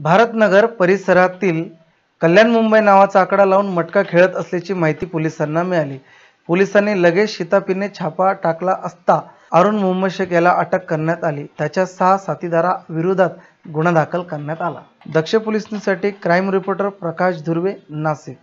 भारतनगर परिसरातील कल्याण मुंबई नावाचा आकडा लावून मटका खेळत असल्याची माहिती पोलिसांना मिळाली पोलिसांनी लगेच शितापीने छापा टाकला असता अरुण मोहम्मद शेख याला अटक करण्यात आली त्याच्या सहा साथीदारा विरोधात गुन्हा दाखल करण्यात आला दक्ष पोलिसांसाठी क्राईम रिपोर्टर प्रकाश धुर्वे नाशिक